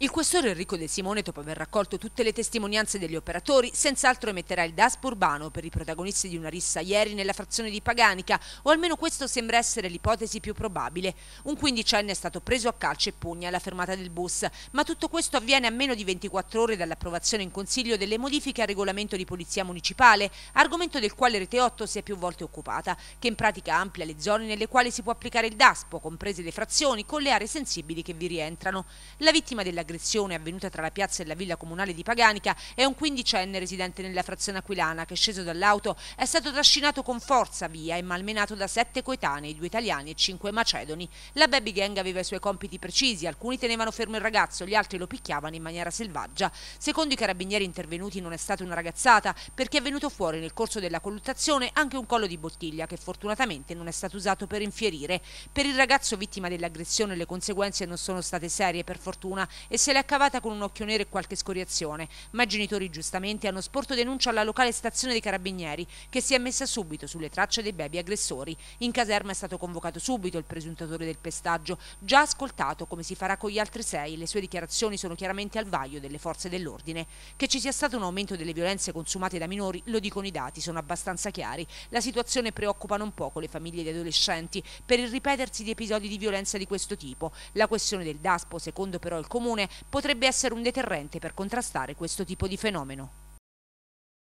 Il questore Enrico De Simone, dopo aver raccolto tutte le testimonianze degli operatori, senz'altro emetterà il DASP urbano per i protagonisti di una rissa ieri nella frazione di Paganica, o almeno questo sembra essere l'ipotesi più probabile. Un quindicenne è stato preso a calcio e pugna alla fermata del bus, ma tutto questo avviene a meno di 24 ore dall'approvazione in Consiglio delle modifiche al regolamento di polizia municipale, argomento del quale Rete 8 si è più volte occupata, che in pratica amplia le zone nelle quali si può applicare il DASP, comprese le frazioni, con le aree sensibili che vi rientrano. La vittima della aggressione avvenuta tra la piazza e la villa comunale di Paganica è un quindicenne residente nella frazione aquilana che sceso dall'auto è stato trascinato con forza via e malmenato da sette coetanei, due italiani e cinque macedoni. La baby gang aveva i suoi compiti precisi, alcuni tenevano fermo il ragazzo, gli altri lo picchiavano in maniera selvaggia. Secondo i carabinieri intervenuti non è stata una ragazzata perché è venuto fuori nel corso della colluttazione anche un collo di bottiglia che fortunatamente non è stato usato per infierire. Per il ragazzo vittima dell'aggressione le conseguenze non sono state serie per fortuna e se l'è cavata con un occhio nero e qualche scoriazione, ma i genitori giustamente hanno sporto denuncia alla locale stazione dei carabinieri che si è messa subito sulle tracce dei baby aggressori. In caserma è stato convocato subito il presuntatore del pestaggio, già ascoltato come si farà con gli altri sei, le sue dichiarazioni sono chiaramente al vaglio delle forze dell'ordine. Che ci sia stato un aumento delle violenze consumate da minori, lo dicono i dati, sono abbastanza chiari. La situazione preoccupa non poco le famiglie di adolescenti per il ripetersi di episodi di violenza di questo tipo. La questione del DASPO, secondo però il Comune, potrebbe essere un deterrente per contrastare questo tipo di fenomeno.